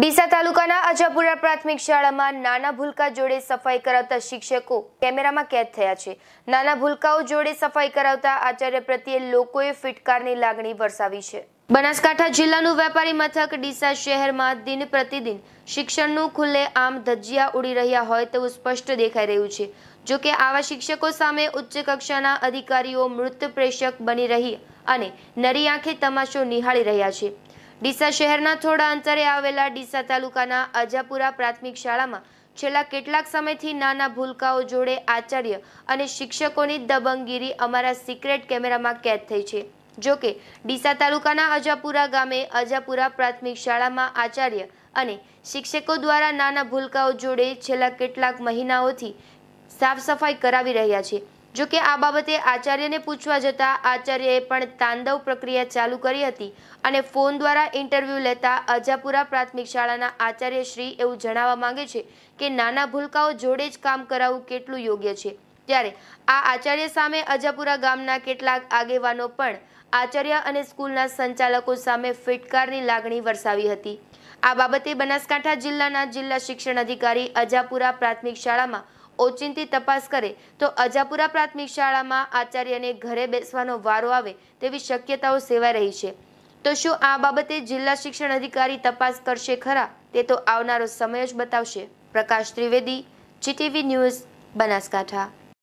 ડીસા તાલુકાના અજાપુરા પ્રાથમિક શાળામાં નાના ભૂલકા જોડે સફાઈ કરાવતા શિક્ષકો કેમેરામાં કેદ થયા છે નાના ભૂલકાઓ જોડે સફાઈ કરાવતા આચાર્ય પ્રત્યે લોકોએ ફિટકારની લાગણી વરસાવી છે બનાસકાંઠા જિલ્લાનું વેપારી મથક ડીસા શહેરમાં દિન પ્રતિદિન શિક્ષણનું ખુલ્લે આમ ધજિયા ઉડી રહ્યા હોય તેવું સ્પષ્ટ દેખાઈ રહ્યું છે જો કે આવા શિક્ષકો સામે ઉચ્ચ કક્ષાના અધિકારીઓ મૃત પ્રેષક બની રહી અને નરી આંખે તમાશો નિહાળી રહ્યા છે ડીસા શહેરના થોડા અંતરે આવેલા ડીસા તાલુકાના અજાપુરા પ્રાથમિક શાળામાં છેલ્લા કેટલાક સમયથી નાના ભૂલકાઓ જોડે આચાર્ય અને શિક્ષકોની દબંગગીરી અમારા સિક્રેટ કેમેરામાં કેદ થઈ છે જોકે ડીસા તાલુકાના અજાપુરા ગામે અજાપુરા પ્રાથમિક શાળામાં આચાર્ય અને શિક્ષકો દ્વારા નાના ભૂલકાઓ જોડે છેલ્લા કેટલાક મહિનાઓથી સાફ સફાઈ કરાવી રહ્યા છે જો કે આ બાબતે આચાર્યને પૂછવા જતાં આચાર્યએ પણ તાંડવ પ્રક્રિયા ચાલુ કરી હતી અને ફોન દ્વારા ઇન્ટરવ્યૂ લેતા અજાપુરા પ્રાથમિક શાળાના આચાર્ય શ્રી એવું જણાવવા માંગે છે કે નાના ભૂલકાઓ જોડે જ કામ કરાવવું કેટલું યોગ્ય છે ત્યારે આ આચાર્ય સામે અજાપુરા ગામના કેટલાક આગેવાનો પણ આચાર્ય અને સ્કૂલના સંચાલકો સામે ફિટકારની લાગણી વરસાવી હતી આ બાબતે બનાસકાંઠા જિલ્લાના જિલ્લા શિક્ષણ અધિકારી અજાપુરા પ્રાથમિક શાળામાં ઓચિંતી તપાસ કરે તો અજાપુરા પ્રાથમિક શાળામાં આચાર્યને ઘરે બેસવાનો વારો આવે તેવી શક્યતાઓ સેવાઈ રહી છે તો શું આ બાબતે જિલ્લા શિક્ષણ અધિકારી તપાસ કરશે ખરા તે તો આવનારો સમય જ બતાવશે પ્રકાશ ત્રિવેદી જીટીવી ન્યૂઝ બનાસકાંઠા